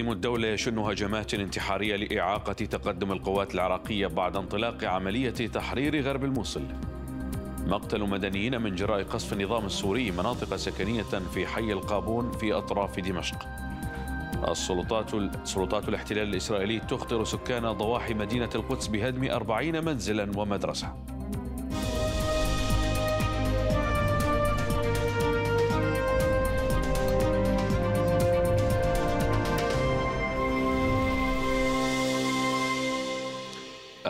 الدولة يشن هجمات انتحارية لإعاقة تقدم القوات العراقية بعد انطلاق عملية تحرير غرب الموصل مقتل مدنيين من جراء قصف النظام السوري مناطق سكنية في حي القابون في أطراف دمشق السلطات سلطات الاحتلال الإسرائيلي تخطر سكان ضواحي مدينة القدس بهدم أربعين منزلا ومدرسة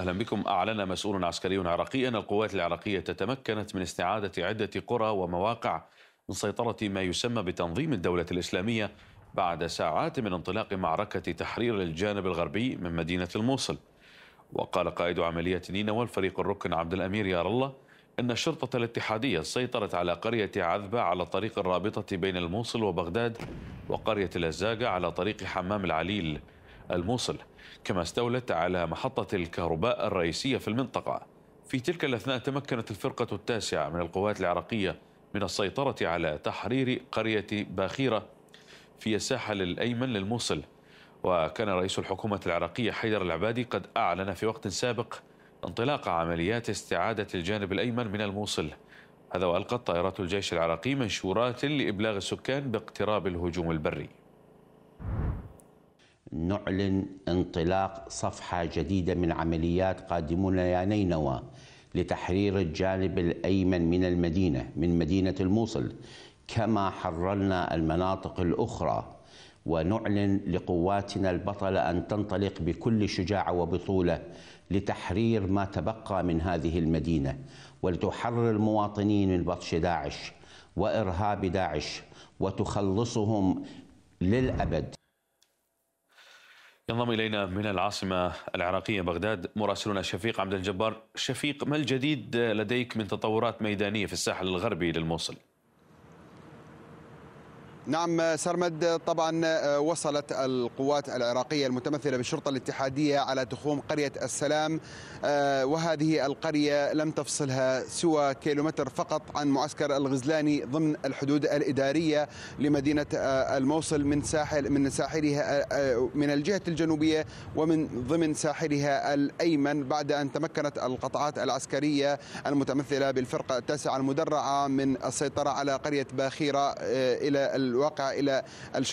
أهلا بكم أعلن مسؤول عسكري عراقي أن القوات العراقية تمكنت من استعادة عدة قرى ومواقع من سيطرة ما يسمى بتنظيم الدولة الإسلامية بعد ساعات من انطلاق معركة تحرير الجانب الغربي من مدينة الموصل وقال قائد عملية نينوى الفريق الركن عبد الأمير يار الله أن الشرطة الاتحادية سيطرت على قرية عذبة على طريق الرابطة بين الموصل وبغداد وقرية الازاقه على طريق حمام العليل الموصل كما استولت على محطة الكهرباء الرئيسية في المنطقة في تلك الأثناء تمكنت الفرقة التاسعة من القوات العراقية من السيطرة على تحرير قرية باخيرة في الساحل الأيمن للموصل وكان رئيس الحكومة العراقية حيدر العبادي قد أعلن في وقت سابق انطلاق عمليات استعادة الجانب الأيمن من الموصل هذا وألقت طائرات الجيش العراقي منشورات لإبلاغ السكان باقتراب الهجوم البري نعلن انطلاق صفحة جديدة من عمليات قادمون يا نينوى لتحرير الجانب الأيمن من المدينة من مدينة الموصل كما حررنا المناطق الأخرى ونعلن لقواتنا البطلة أن تنطلق بكل شجاعة وبطولة لتحرير ما تبقى من هذه المدينة ولتحرر المواطنين من بطش داعش وإرهاب داعش وتخلصهم للأبد ينضم الينا من العاصمه العراقيه بغداد مراسلنا شفيق عبد الجبار شفيق ما الجديد لديك من تطورات ميدانيه في الساحل الغربي للموصل نعم آه، سرمد آه، طبعا آه، وصلت القوات العراقية المتمثلة بالشرطة الاتحادية على تخوم قرية السلام وهذه القرية لم تفصلها سوى كيلومتر فقط عن معسكر الغزلاني ضمن الحدود الإدارية لمدينة الموصل من ساحل من ساحلها من الجهة الجنوبية ومن ضمن ساحلها الأيمن بعد أن تمكنت القطعات العسكرية المتمثلة بالفرقة التاسعة المدرعة من السيطرة على قرية باخيرة إلى الواقعة إلى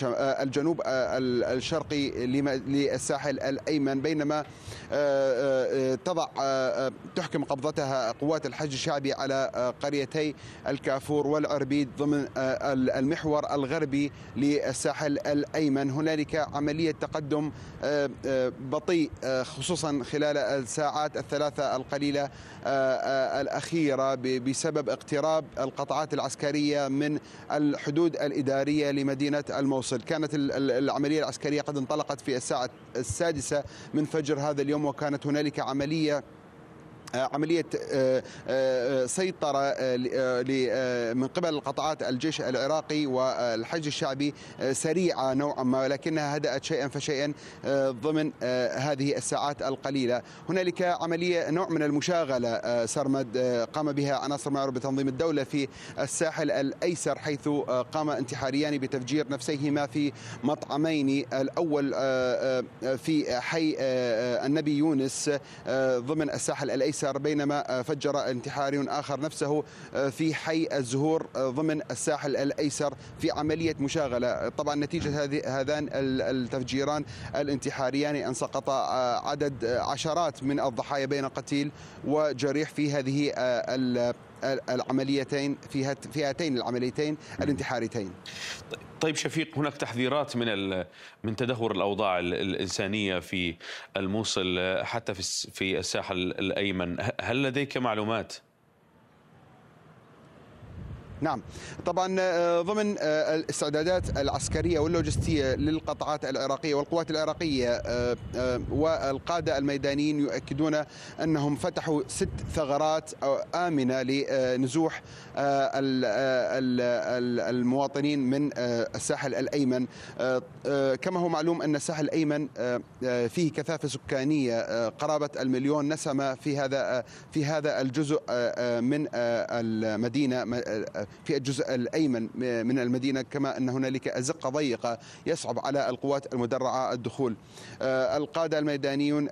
آه، الجنوب آه، الشرقي للساحل الأيمن بينما آه، تضع تحكم قبضتها قوات الحج الشعبي على قريتي الكافور والعربيد ضمن المحور الغربي للساحل الأيمن هنالك عملية تقدم بطيء خصوصا خلال الساعات الثلاثة القليلة الأخيرة بسبب اقتراب القطعات العسكرية من الحدود الإدارية العسكرية لمدينة الموصل كانت العملية العسكرية قد انطلقت في الساعة السادسة من فجر هذا اليوم وكانت هنالك عملية آه، عملية آه، آه، سيطرة من قبل قطعات الجيش العراقي والحج الشعبي سريعة نوعا ما ولكنها هدأت شيئا فشيئا ضمن هذه الساعات القليلة هنالك عملية نوع من المشاغلة سرمد قام بها عناصر معروف بتنظيم الدولة في الساحل الأيسر حيث قام انتحاريان بتفجير نفسيهما في مطعمين الأول في حي النبي يونس ضمن الساحل الأيسر اليسار بينما فجر انتحاري آخر نفسه في حي الزهور ضمن الساحل الأيسر في عملية مشاغلة طبعا نتيجة هذان التفجيران الانتحاريان أن سقط عدد عشرات من الضحايا بين قتيل وجريح في هذه العمليتين في هاتين العمليتين الانتحاريتين طيب،, طيب شفيق هناك تحذيرات من من تدهور الاوضاع الانسانيه في الموصل حتى في الساحل الايمن هل لديك معلومات نعم طبعا آه، ضمن آه، الاستعدادات العسكريه واللوجستيه للقطعات العراقيه والقوات العراقيه آه، والقاده الميدانيين يؤكدون انهم فتحوا ست ثغرات امنه لنزوح المواطنين من الساحل الايمن كما هو معلوم ان الساحل الايمن فيه كثافه سكانيه قرابه المليون نسمه في هذا في هذا الجزء من المدينه في الجزء الأيمن من المدينة كما أن هنالك أزقة ضيقة يصعب على القوات المدرعة الدخول آه، القادة الميدانيون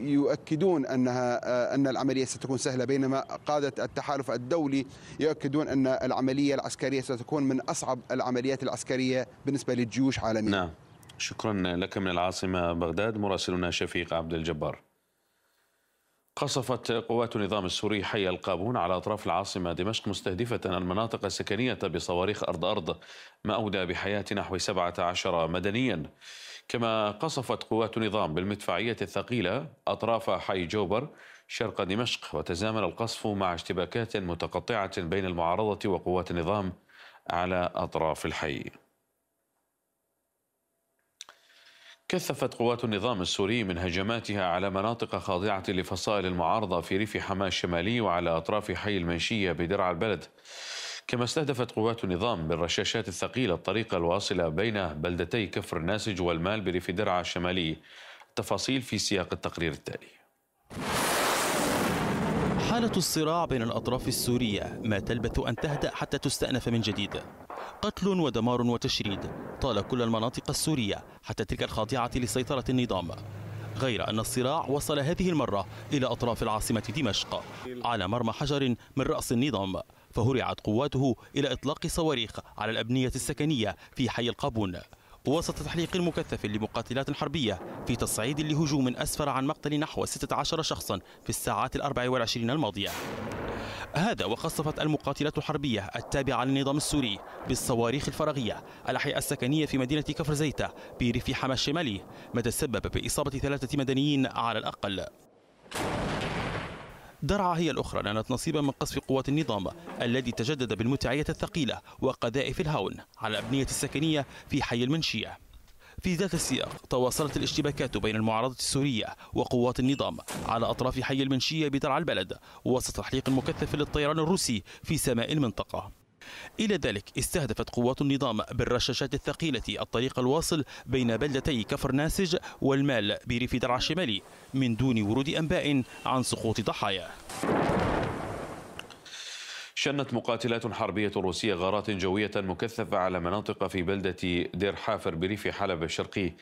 يؤكدون أنها آه، أن العملية ستكون سهلة بينما قادة التحالف الدولي يؤكدون أن العملية العسكرية ستكون من أصعب العمليات العسكرية بالنسبة للجيوش عالميا نعم شكرا لك من العاصمة بغداد مراسلنا شفيق عبد الجبار قصفت قوات النظام السوري حي القابون على أطراف العاصمة دمشق مستهدفة المناطق السكنية بصواريخ أرض أرض ما أودى بحياة نحو 17 مدنيا كما قصفت قوات النظام بالمدفعية الثقيلة أطراف حي جوبر شرق دمشق وتزامن القصف مع اشتباكات متقطعة بين المعارضة وقوات النظام على أطراف الحي كثفت قوات النظام السوري من هجماتها على مناطق خاضعة لفصائل المعارضة في ريف حماة الشمالي وعلى أطراف حي المنشية بدرع البلد كما استهدفت قوات النظام بالرشاشات الثقيلة الطريق الواصلة بين بلدتي كفر الناسج والمال بريف درعا الشمالي التفاصيل في سياق التقرير التالي حالة الصراع بين الأطراف السورية ما تلبث أن تهدأ حتى تستأنف من جديد قتل ودمار وتشريد طال كل المناطق السورية حتى تلك الخاضعة لسيطرة النظام غير أن الصراع وصل هذه المرة إلى أطراف العاصمة دمشق على مرمى حجر من رأس النظام فهرعت قواته إلى إطلاق صواريخ على الأبنية السكنية في حي القابون وسط تحليق مكثف لمقاتلات حربية في تصعيد لهجوم أسفر عن مقتل نحو 16 شخصا في الساعات الأربع والعشرين الماضية هذا وقصفت المقاتلات الحربية التابعة للنظام السوري بالصواريخ الفراغية الأحياء السكنية في مدينة كفر زيتا بريف حما الشمالي ما تسبب بإصابة ثلاثة مدنيين على الأقل درعا هي الأخرى نالت نصيبا من قصف قوات النظام الذي تجدد بالمتعية الثقيلة وقذائف الهاون على الأبنية السكنية في حي المنشية في ذات السياق تواصلت الاشتباكات بين المعارضة السورية وقوات النظام على أطراف حي المنشية بدرع البلد وسط تحليق مكثف للطيران الروسي في سماء المنطقة إلى ذلك استهدفت قوات النظام بالرشاشات الثقيلة الطريق الواصل بين بلدتي كفر ناسج والمال بريف درعا الشمالي من دون ورود أنباء عن سقوط ضحايا شنت مقاتلات حربية روسية غارات جوية مكثفة على مناطق في بلدة دير حافر بريف حلب الشرقي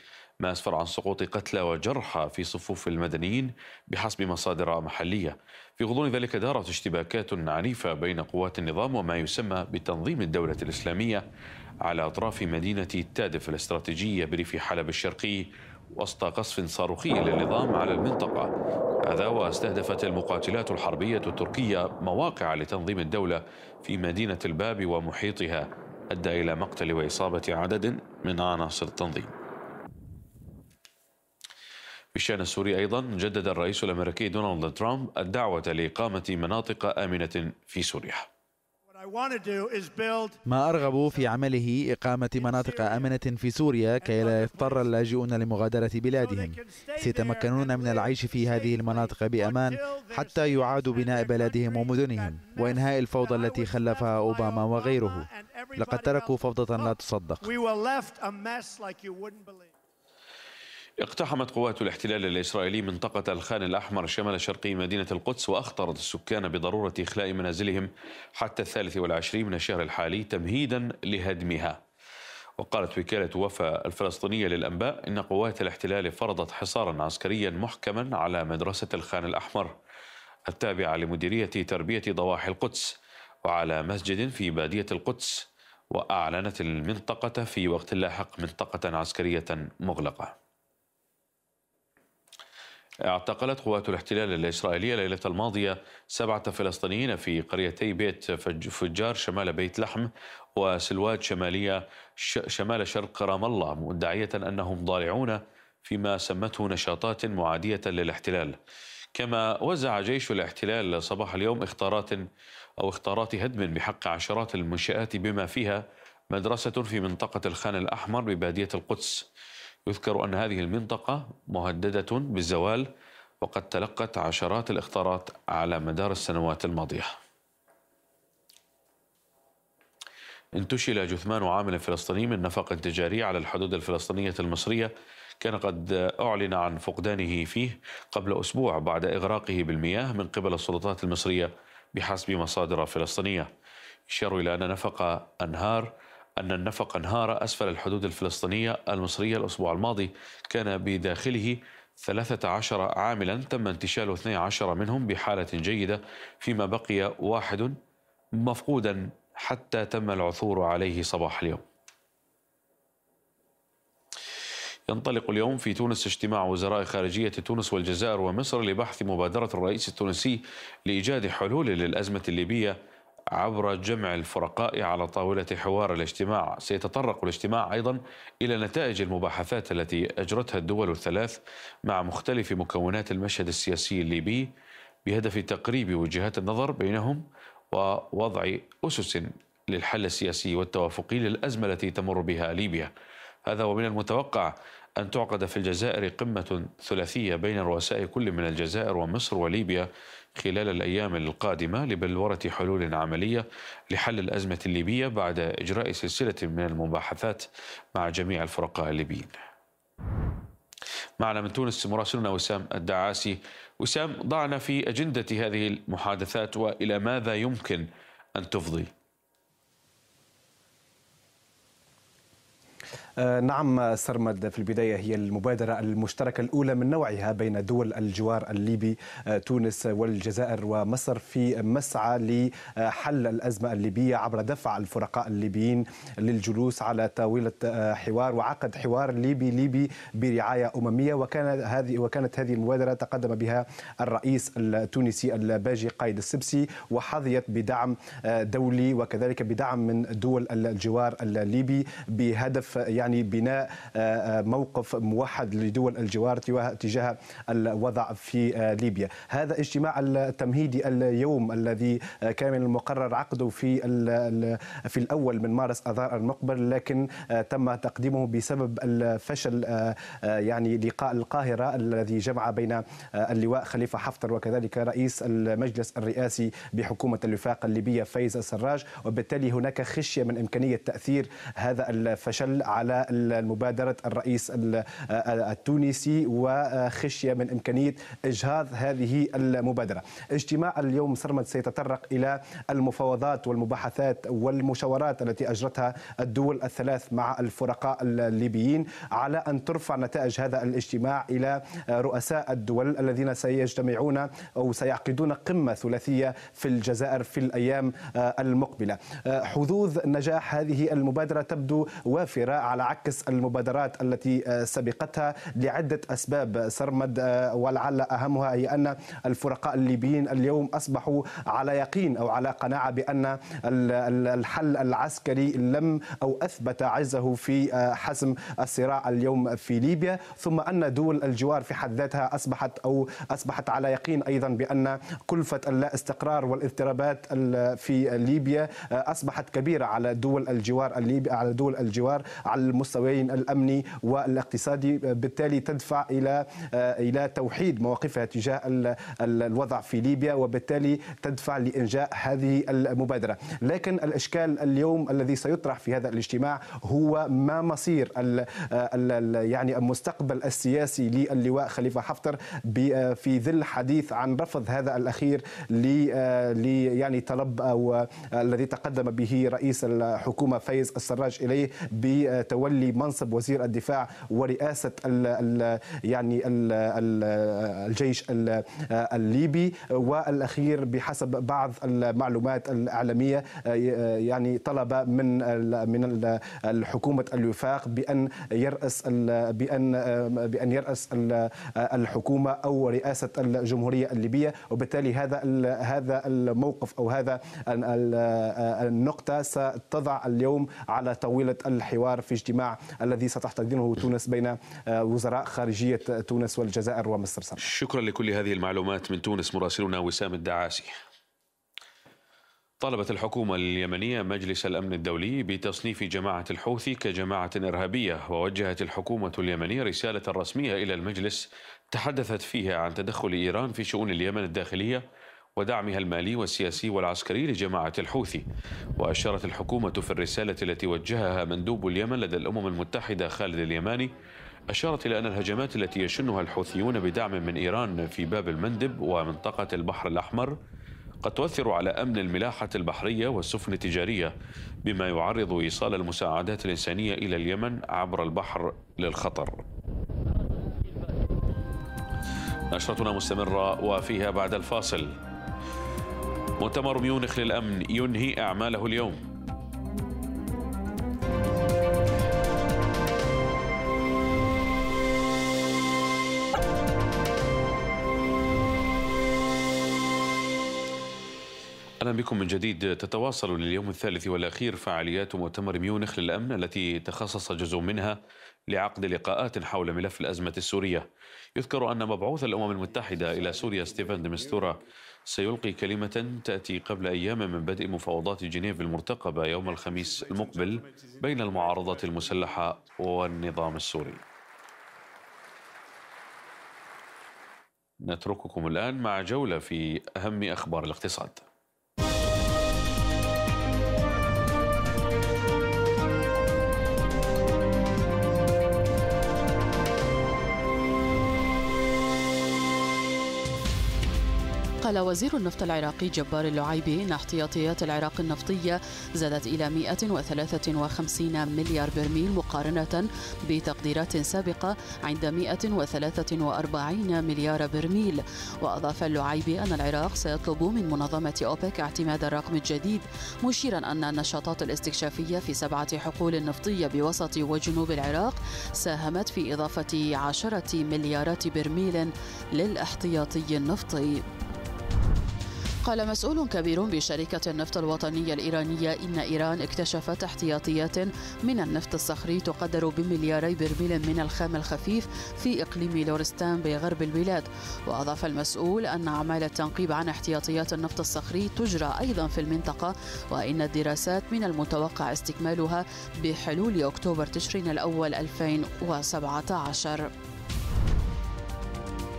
ما أسفر عن سقوط قتلى وجرحى في صفوف المدنيين بحسب مصادر محلية في غضون ذلك دارت اشتباكات عنيفة بين قوات النظام وما يسمى بتنظيم الدولة الإسلامية على أطراف مدينة تادف الاستراتيجية بريف حلب الشرقي وسط قصف صاروخي للنظام على المنطقة هذا واستهدفت المقاتلات الحربية التركية مواقع لتنظيم الدولة في مدينة الباب ومحيطها أدى إلى مقتل وإصابة عدد من عناصر التنظيم بالشأن السوري أيضا جدد الرئيس الأمريكي دونالد ترامب الدعوة لإقامة مناطق آمنة في سوريا ما أرغب في عمله إقامة مناطق آمنة في سوريا كي لا يضطر اللاجئون لمغادرة بلادهم سيتمكنون من العيش في هذه المناطق بأمان حتى يعادوا بناء بلادهم ومدنهم وإنهاء الفوضى التي خلفها أوباما وغيره لقد تركوا فوضى لا تصدق اقتحمت قوات الاحتلال الإسرائيلي منطقة الخان الأحمر شمال شرقي مدينة القدس وأخطرت السكان بضرورة إخلاء منازلهم حتى الثالث والعشرين من الشهر الحالي تمهيدا لهدمها وقالت وكالة وفا الفلسطينية للأنباء إن قوات الاحتلال فرضت حصارا عسكريا محكما على مدرسة الخان الأحمر التابعة لمديرية تربية ضواحي القدس وعلى مسجد في بادية القدس وأعلنت المنطقة في وقت لاحق منطقة عسكرية مغلقة اعتقلت قوات الاحتلال الإسرائيلية ليلة الماضية سبعة فلسطينيين في قريتي بيت فجار شمال بيت لحم وسلوات شمالية شمال شرق رام الله مدعية أنهم ضالعون فيما سمته نشاطات معادية للاحتلال كما وزع جيش الاحتلال صباح اليوم اختارات أو اختارات هدم بحق عشرات المنشآت بما فيها مدرسة في منطقة الخان الأحمر ببادية القدس يذكر أن هذه المنطقة مهددة بالزوال وقد تلقت عشرات الاخطارات على مدار السنوات الماضية انتشل جثمان عامل فلسطيني من نفق تجاري على الحدود الفلسطينية المصرية كان قد أعلن عن فقدانه فيه قبل أسبوع بعد إغراقه بالمياه من قبل السلطات المصرية بحسب مصادر فلسطينية يشير إلى أن نفق أنهار أن النفق انهار أسفل الحدود الفلسطينية المصرية الأسبوع الماضي كان بداخله 13 عاملا تم انتشال 12 منهم بحالة جيدة فيما بقي واحد مفقودا حتى تم العثور عليه صباح اليوم ينطلق اليوم في تونس اجتماع وزراء خارجية تونس والجزائر ومصر لبحث مبادرة الرئيس التونسي لإيجاد حلول للأزمة الليبية عبر جمع الفرقاء على طاولة حوار الاجتماع سيتطرق الاجتماع أيضا إلى نتائج المباحثات التي أجرتها الدول الثلاث مع مختلف مكونات المشهد السياسي الليبي بهدف تقريب وجهات النظر بينهم ووضع أسس للحل السياسي والتوافقي للأزمة التي تمر بها ليبيا هذا ومن المتوقع أن تعقد في الجزائر قمة ثلاثية بين رؤساء كل من الجزائر ومصر وليبيا خلال الأيام القادمة لبلورة حلول عملية لحل الأزمة الليبية بعد إجراء سلسلة من المباحثات مع جميع الفرقاء الليبيين معنا من تونس مراسلنا وسام الدعاسي وسام ضعنا في أجندة هذه المحادثات وإلى ماذا يمكن أن تفضي آه، نعم سرمد في البداية هي المبادرة المشتركة الأولى من نوعها بين دول الجوار الليبي آه، تونس والجزائر ومصر في مسعى لحل الأزمة الليبية عبر دفع الفرقاء الليبيين للجلوس على طاولة آه، حوار وعقد حوار ليبي ليبي برعاية أممية وكانت هذه وكانت هذه المبادرة تقدم بها الرئيس التونسي الباجي قايد السبسي وحظيت بدعم دولي وكذلك بدعم من دول الجوار الليبي بهدف يعني يعني بناء آه، آه، موقف موحد لدول الجوار تجاه الوضع في آه، ليبيا هذا اجتماع التمهيدي اليوم الذي كان من المقرر عقده في في الاول من مارس اذار المقبل لكن تم تقديمه بسبب الفشل يعني لقاء القاهره الذي جمع بين اللواء خليفه حفتر وكذلك رئيس المجلس الرئاسي بحكومه الوفاق الليبيه فايز السراج وبالتالي هناك خشيه من امكانيه تاثير هذا الفشل على على مبادرة الرئيس التونسي وخشية من إمكانية إجهاض هذه المبادرة اجتماع اليوم سرمد سيتطرق إلى المفاوضات والمباحثات والمشاورات التي أجرتها الدول الثلاث مع الفرقاء الليبيين على أن ترفع نتائج هذا الاجتماع إلى رؤساء الدول الذين سيجتمعون أو سيعقدون قمة ثلاثية في الجزائر في الأيام المقبلة حظوظ نجاح هذه المبادرة تبدو وافرة على عكس المبادرات التي آه، سبقتها لعدة أسباب سرمد آه، ولعل أهمها هي أن الفرقاء الليبيين اليوم أصبحوا على يقين أو على قناعة بأن الحل العسكري لم أو أثبت عزه في آه، حسم الصراع اليوم في ليبيا ثم أن دول الجوار في حد ذاتها أصبحت أو أصبحت على يقين أيضا بأن كلفة اللا استقرار والاضطرابات في ليبيا أصبحت كبيرة على دول الجوار الليبي على دول الجوار على المستويين الامني والاقتصادي بالتالي تدفع الى آه، الى توحيد مواقفها تجاه الوضع في ليبيا وبالتالي تدفع لانجاء هذه المبادره لكن الاشكال اليوم الذي سيطرح في هذا الاجتماع هو ما مصير ال آه، ال يعني المستقبل السياسي للواء خليفه حفتر آه، في ظل حديث عن رفض هذا الاخير ل يعني طلب او الذي تقدم به رئيس الحكومه فايز السراج اليه بتو تولي منصب وزير الدفاع ورئاسه يعني الجيش الليبي والاخير بحسب بعض المعلومات الاعلاميه يعني طلب من من الحكومه الوفاق بان يراس بان بان يراس الحكومه او رئاسه الجمهوريه الليبيه وبالتالي هذا هذا الموقف او هذا النقطه ستضع اليوم على طاوله الحوار في اجتماع الاجتماع الذي ستحتضنه تونس بين آه، وزراء خارجية تونس والجزائر ومصر سمع. شكرا لكل هذه المعلومات من تونس مراسلنا وسام الدعاسي طالبت الحكومة اليمنية مجلس الأمن الدولي بتصنيف جماعة الحوثي كجماعة إرهابية ووجهت الحكومة اليمنية رسالة رسمية إلى المجلس تحدثت فيها عن تدخل إيران في شؤون اليمن الداخلية ودعمها المالي والسياسي والعسكري لجماعة الحوثي وأشارت الحكومة في الرسالة التي وجهها مندوب اليمن لدى الأمم المتحدة خالد اليماني أشارت إلى أن الهجمات التي يشنها الحوثيون بدعم من إيران في باب المندب ومنطقة البحر الأحمر قد تؤثر على أمن الملاحة البحرية والسفن التجارية بما يعرض إيصال المساعدات الإنسانية إلى اليمن عبر البحر للخطر نشرتنا مستمرة وفيها بعد الفاصل مؤتمر ميونخ للأمن ينهي أعماله اليوم أهلا بكم من جديد تتواصل لليوم الثالث والأخير فعاليات مؤتمر ميونخ للأمن التي تخصص جزء منها لعقد لقاءات حول ملف الأزمة السورية يذكر أن مبعوث الأمم المتحدة إلى سوريا ستيفن دمستورا سيلقي كلمة تأتي قبل أيام من بدء مفاوضات جنيف المرتقبة يوم الخميس المقبل بين المعارضة المسلحة والنظام السوري نترككم الآن مع جولة في أهم أخبار الاقتصاد قال وزير النفط العراقي جبار اللعيبي إن احتياطيات العراق النفطية زادت إلى 153 مليار برميل مقارنة بتقديرات سابقة عند 143 مليار برميل وأضاف اللعيبي أن العراق سيطلب من منظمة أوبك اعتماد الرقم الجديد مشيرا أن النشاطات الاستكشافية في سبعة حقول نفطية بوسط وجنوب العراق ساهمت في إضافة عشرة مليارات برميل للاحتياطي النفطي قال مسؤول كبير بشركة النفط الوطنية الإيرانية إن إيران اكتشفت احتياطيات من النفط الصخري تقدر بملياري برميل من الخام الخفيف في إقليم لورستان بغرب البلاد وأضاف المسؤول أن أعمال التنقيب عن احتياطيات النفط الصخري تجرى أيضا في المنطقة وإن الدراسات من المتوقع استكمالها بحلول أكتوبر تشرين الأول 2017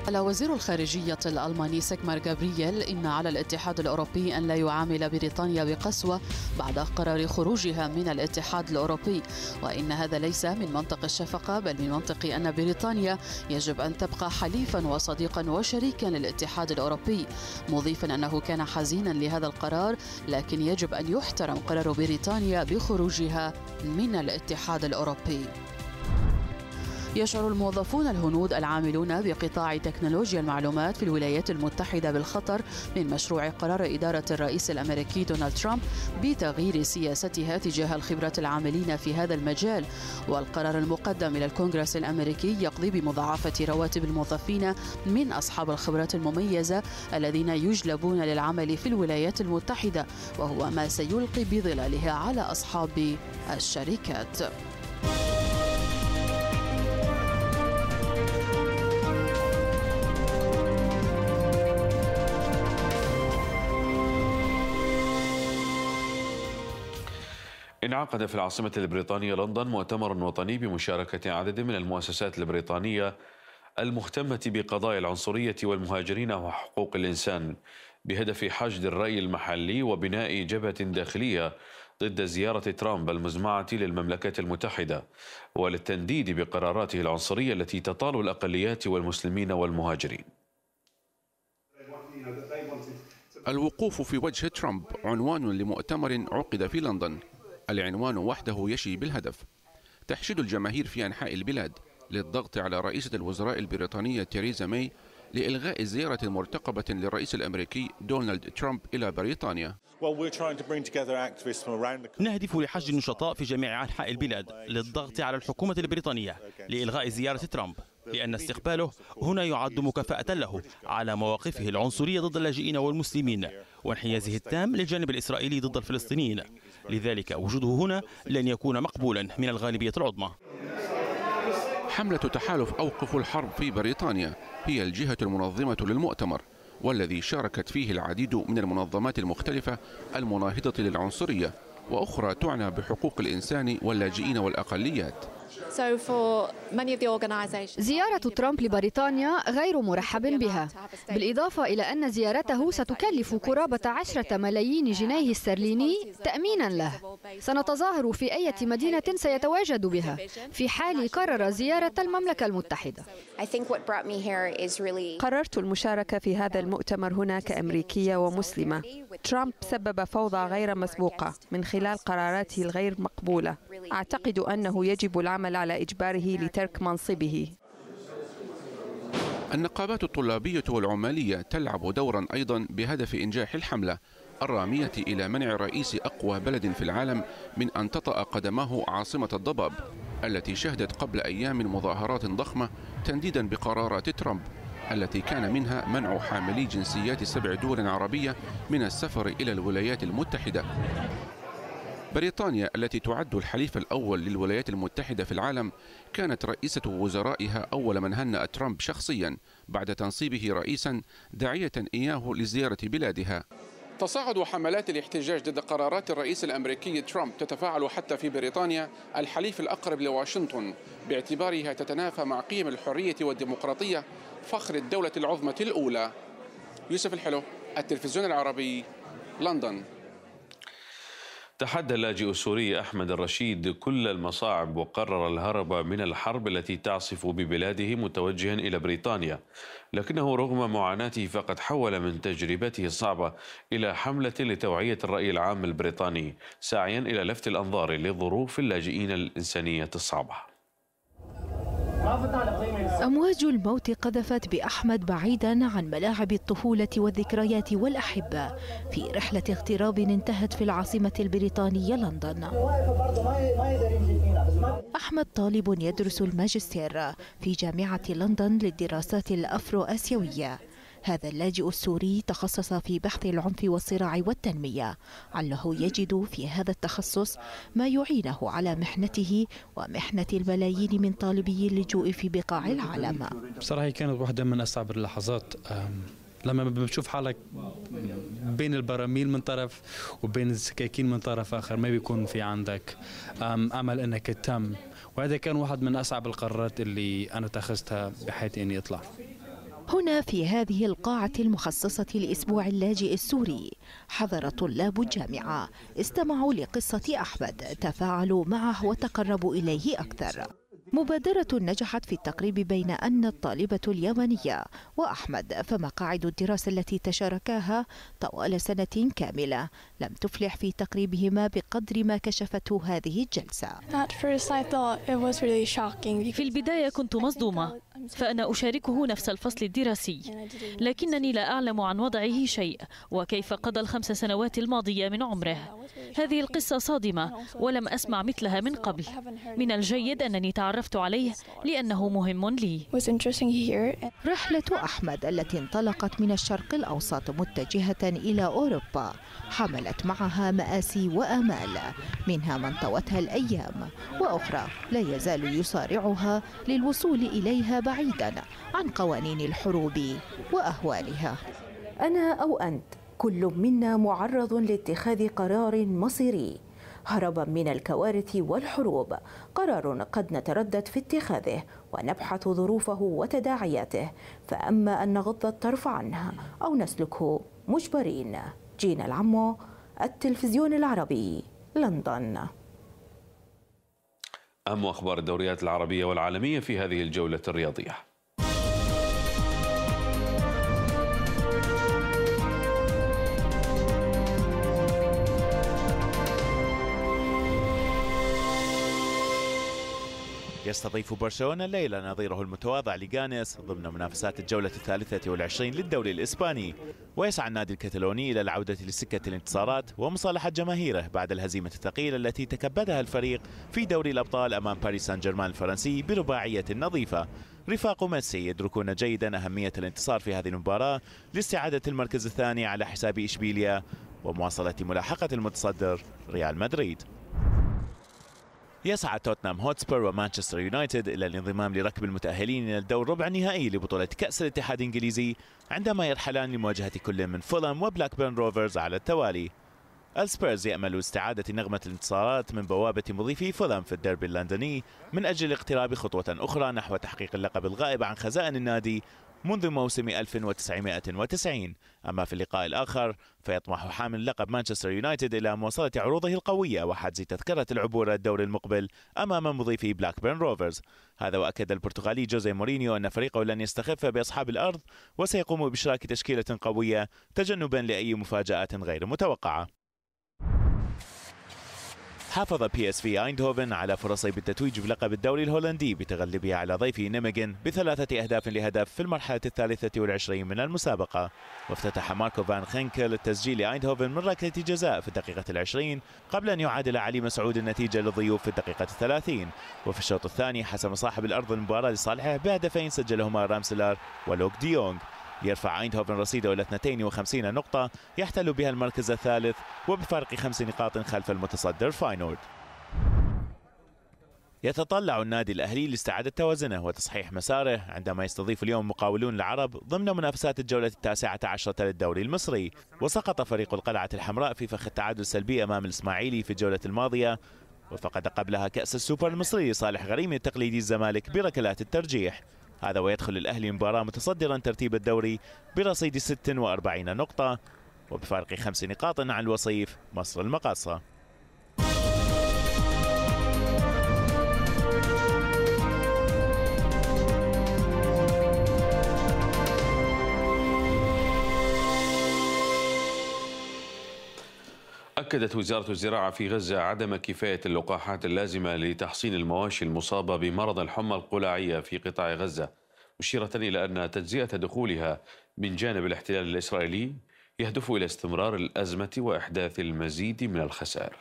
قال وزير الخارجية الألماني سيكمار جابرييل إن على الاتحاد الأوروبي أن لا يعامل بريطانيا بقسوة بعد قرار خروجها من الاتحاد الأوروبي وإن هذا ليس من منطق الشفقة بل من منطق أن بريطانيا يجب أن تبقى حليفا وصديقا وشريكا للاتحاد الأوروبي مضيفا أنه كان حزينا لهذا القرار لكن يجب أن يحترم قرار بريطانيا بخروجها من الاتحاد الأوروبي يشعر الموظفون الهنود العاملون بقطاع تكنولوجيا المعلومات في الولايات المتحدة بالخطر من مشروع قرار إدارة الرئيس الأمريكي دونالد ترامب بتغيير سياستها تجاه الخبرات العاملين في هذا المجال والقرار المقدم إلى الكونغرس الأمريكي يقضي بمضاعفة رواتب الموظفين من أصحاب الخبرات المميزة الذين يجلبون للعمل في الولايات المتحدة وهو ما سيلقي بظلالها على أصحاب الشركات عقد في العاصمة البريطانية لندن مؤتمر وطني بمشاركة عدد من المؤسسات البريطانية المهتمة بقضايا العنصرية والمهاجرين وحقوق الإنسان بهدف حشد الرأي المحلي وبناء جبهة داخلية ضد زيارة ترامب المزمعة للمملكة المتحدة وللتنديد بقراراته العنصرية التي تطال الأقليات والمسلمين والمهاجرين الوقوف في وجه ترامب عنوان لمؤتمر عقد في لندن العنوان وحده يشي بالهدف تحشد الجماهير في أنحاء البلاد للضغط على رئيسة الوزراء البريطانية تيريزا ماي لإلغاء زيارة مرتقبة للرئيس الأمريكي دونالد ترامب إلى بريطانيا نهدف لحشد النشطاء في جميع أنحاء البلاد للضغط على الحكومة البريطانية لإلغاء زيارة ترامب لأن استقباله هنا يعد مكافأة له على مواقفه العنصرية ضد اللاجئين والمسلمين وانحيازه التام للجانب الإسرائيلي ضد الفلسطينيين لذلك وجوده هنا لن يكون مقبولا من الغالبية العظمى حملة تحالف أوقف الحرب في بريطانيا هي الجهة المنظمة للمؤتمر والذي شاركت فيه العديد من المنظمات المختلفة المناهضة للعنصرية وأخرى تعنى بحقوق الإنسان واللاجئين والأقليات زيارة ترامب لبريطانيا غير مرحب بها بالإضافة إلى أن زيارته ستكلف قرابة عشرة ملايين جنيه استرليني تأمينا له سنتظاهر في أي مدينة سيتواجد بها في حال قرر زيارة المملكة المتحدة قررت المشاركة في هذا المؤتمر هنا كأمريكية ومسلمة ترامب سبب فوضى غير مسبوقة من خلال قراراته الغير مقبولة أعتقد أنه يجب العمل العمل على إجباره لترك منصبه النقابات الطلابية والعمالية تلعب دورا أيضا بهدف إنجاح الحملة الرامية إلى منع رئيس أقوى بلد في العالم من أن تطأ قدماه عاصمة الضباب التي شهدت قبل أيام مظاهرات ضخمة تنديدا بقرارات ترامب التي كان منها منع حاملي جنسيات سبع دول عربية من السفر إلى الولايات المتحدة بريطانيا التي تعد الحليف الأول للولايات المتحدة في العالم كانت رئيسة وزرائها أول من هنأ ترامب شخصيا بعد تنصيبه رئيسا داعية إياه لزيارة بلادها تصاعد حملات الاحتجاج ضد قرارات الرئيس الامريكي ترامب تتفاعل حتى في بريطانيا الحليف الاقرب لواشنطن باعتبارها تتنافى مع قيم الحريه والديمقراطيه فخر الدوله العظمى الاولى. يوسف الحلو التلفزيون العربي لندن. تحدى اللاجئ السوري أحمد الرشيد كل المصاعب وقرر الهرب من الحرب التي تعصف ببلاده متوجها إلى بريطانيا لكنه رغم معاناته فقد حول من تجربته الصعبة إلى حملة لتوعية الرأي العام البريطاني ساعيا إلى لفت الأنظار لظروف اللاجئين الإنسانية الصعبة أمواج الموت قذفت بأحمد بعيدا عن ملاعب الطفولة والذكريات والأحبة في رحلة اغتراب انتهت في العاصمة البريطانية لندن أحمد طالب يدرس الماجستير في جامعة لندن للدراسات الأفرو آسيوية هذا اللاجئ السوري تخصص في بحث العنف والصراع والتنمية علّه يجد في هذا التخصص ما يعينه على محنته ومحنة الملايين من طالبي اللجوء في بقاع العالم بصراحة كانت واحدة من أصعب اللحظات لما بتشوف حالك بين البراميل من طرف وبين السكاكين من طرف اخر ما بيكون في عندك امل انك تتم وهذا كان واحد من اصعب القرارات اللي انا اتخذتها بحيث اني اطلع هنا في هذه القاعة المخصصة لأسبوع اللاجئ السوري حضر طلاب الجامعة استمعوا لقصة أحمد تفاعلوا معه وتقربوا إليه أكثر مبادرة نجحت في التقريب بين أن الطالبة اليمنية وأحمد فمقاعد الدراسة التي تشاركاها طوال سنة كاملة لم تفلح في تقريبهما بقدر ما كشفته هذه الجلسة في البداية كنت مصدومة فأنا أشاركه نفس الفصل الدراسي لكنني لا أعلم عن وضعه شيء وكيف قضى الخمس سنوات الماضية من عمره هذه القصة صادمة ولم أسمع مثلها من قبل من الجيد أنني تعرفت عليه لأنه مهم لي رحلة أحمد التي انطلقت من الشرق الأوسط متجهة إلى أوروبا حملت معها مآسي وآمال منها من طوتها الأيام وأخرى لا يزال يصارعها للوصول إليها بعيدا عن قوانين الحروب واهوالها انا او انت كل منا معرض لاتخاذ قرار مصيري هربا من الكوارث والحروب قرار قد نتردد في اتخاذه ونبحث ظروفه وتداعياته فاما ان نغض الطرف عنها او نسلكه مجبرين جينا العمو التلفزيون العربي لندن أهم أخبار الدوريات العربية والعالمية في هذه الجولة الرياضية يستضيف برشلونة الليلة نظيره المتواضع لجانس ضمن منافسات الجولة الثالثة والعشرين للدوري الإسباني ويسعى النادي الكتالوني إلى العودة لسكة الانتصارات ومصالحة جماهيره بعد الهزيمة الثقيلة التي تكبدها الفريق في دوري الأبطال أمام باريس سان جيرمان الفرنسي برباعية نظيفة رفاق ميسي يدركون جيدا أهمية الانتصار في هذه المباراة لاستعادة المركز الثاني على حساب إشبيليا ومواصلة ملاحقة المتصدر ريال مدريد يسعى توتنهام هوتسبر ومانشستر يونايتد إلى الانضمام لركب المتأهلين إلى الدور ربع النهائي لبطولة كأس الاتحاد الإنجليزي عندما يرحلان لمواجهة كل من فولام وبلاكبيرن روفرز على التوالي السبيرز يأمل استعادة نغمة الانتصارات من بوابة مضيفي فولام في الديربي اللندني من أجل الاقتراب خطوة أخرى نحو تحقيق اللقب الغائب عن خزائن النادي منذ موسم 1990 أما في اللقاء الآخر فيطمح حامل لقب مانشستر يونايتد إلى مواصلة عروضه القوية وحجز تذكرة العبور الدور المقبل أمام مضيفي بلاكبيرن روفرز هذا وأكد البرتغالي جوزي مورينيو أن فريقه لن يستخف بأصحاب الأرض وسيقوم بإشراك تشكيلة قوية تجنبا لأي مفاجآت غير متوقعة حافظ بي اس في ايندهوفن على فرصه بالتتويج بلقب الدوري الهولندي بتغلبه على ضيفه نيمجن بثلاثه اهداف لهدف في المرحله الثالثه والعشرين من المسابقه وافتتح ماركو فان خينكل التسجيل لايندهوفن من ركله جزاء في الدقيقه العشرين قبل ان يعادل علي مسعود النتيجه للضيوف في الدقيقه الثلاثين وفي الشوط الثاني حسم صاحب الارض المباراه لصالحه بهدفين سجلهما رامسلار ولوك ديونغ دي يرفع ايندهوفن رصيده إلى 52 نقطة يحتل بها المركز الثالث وبفارق خمس نقاط خلف المتصدر فاينورد يتطلع النادي الأهلي لاستعادة توازنه وتصحيح مساره عندما يستضيف اليوم مقاولون العرب ضمن منافسات الجولة التاسعة عشرة للدوري المصري وسقط فريق القلعة الحمراء في فخ التعادل السلبي أمام الإسماعيلي في الجولة الماضية وفقد قبلها كأس السوبر المصري صالح غريم التقليدي الزمالك بركلات الترجيح هذا ويدخل الأهلي المباراة متصدرا ترتيب الدوري برصيد 46 نقطة وبفارق خمس نقاط عن الوصيف مصر المقاصة أكدت وزارة الزراعة في غزة عدم كفاية اللقاحات اللازمة لتحصين المواشي المصابة بمرض الحمى القلاعية في قطاع غزة مشيرة إلى أن تجزئة دخولها من جانب الاحتلال الإسرائيلي يهدف إلى استمرار الأزمة وإحداث المزيد من الخسائر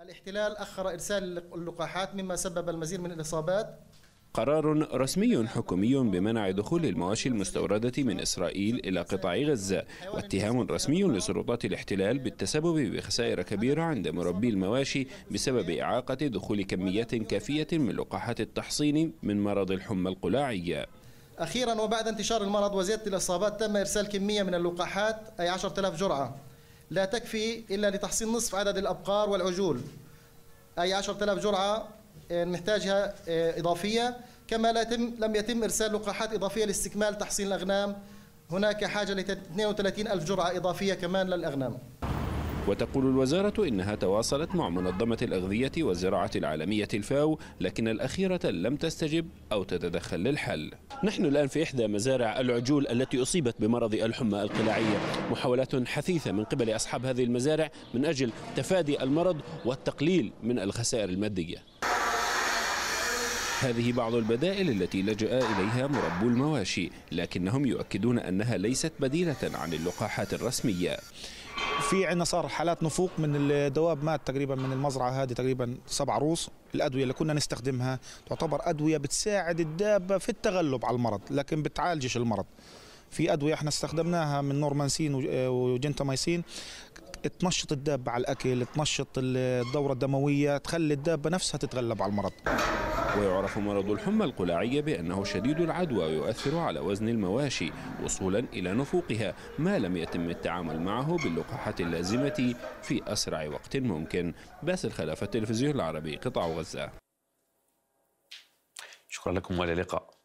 الاحتلال أخر إرسال اللقاحات مما سبب المزيد من الإصابات قرار رسمي حكومي بمنع دخول المواشي المستوردة من إسرائيل إلى قطاع غزة واتهام رسمي لسلطات الاحتلال بالتسبب بخسائر كبيرة عند مربي المواشي بسبب إعاقة دخول كميات كافية من لقاحات التحصين من مرض الحمى القلاعية أخيرا وبعد انتشار المرض وزيادة الإصابات تم إرسال كمية من اللقاحات أي 10000 جرعة لا تكفي إلا لتحصين نصف عدد الأبقار والعجول أي 10000 جرعة آه، نحتاجها آه، إضافية كما لم يتم إرسال لقاحات إضافية لاستكمال تحصين الأغنام هناك حاجة ل 32 ألف جرعة إضافية كمان للأغنام وتقول الوزارة إنها تواصلت مع منظمة الأغذية والزراعة العالمية الفاو لكن الأخيرة لم تستجب أو تتدخل للحل نحن الآن في إحدى مزارع العجول التي أصيبت بمرض الحمى القلاعية محاولات حثيثة من قبل أصحاب هذه المزارع من أجل تفادي المرض والتقليل من الخسائر المادية هذه بعض البدائل التي لجأ إليها مربو المواشي لكنهم يؤكدون أنها ليست بديلة عن اللقاحات الرسمية في عندنا صار حالات نفوق من الدواب مات تقريبا من المزرعه هذه تقريبا سبع روس الادويه اللي كنا نستخدمها تعتبر ادويه بتساعد الدابه في التغلب على المرض لكن بتعالجش المرض في ادويه احنا استخدمناها من نورمانسين آه، وجنتامايسين تنشط الدابه على الاكل تنشط الدوره الدمويه تخلي الدابه نفسها تتغلب على المرض ويعرف مرض الحمى القلاعية بأنه شديد العدوى ويؤثر على وزن المواشي وصولا إلى نفوقها ما لم يتم التعامل معه باللقاحات اللازمة في أسرع وقت ممكن باسل خلافة التلفزيون العربي قطاع غزة شكرا لكم والى اللقاء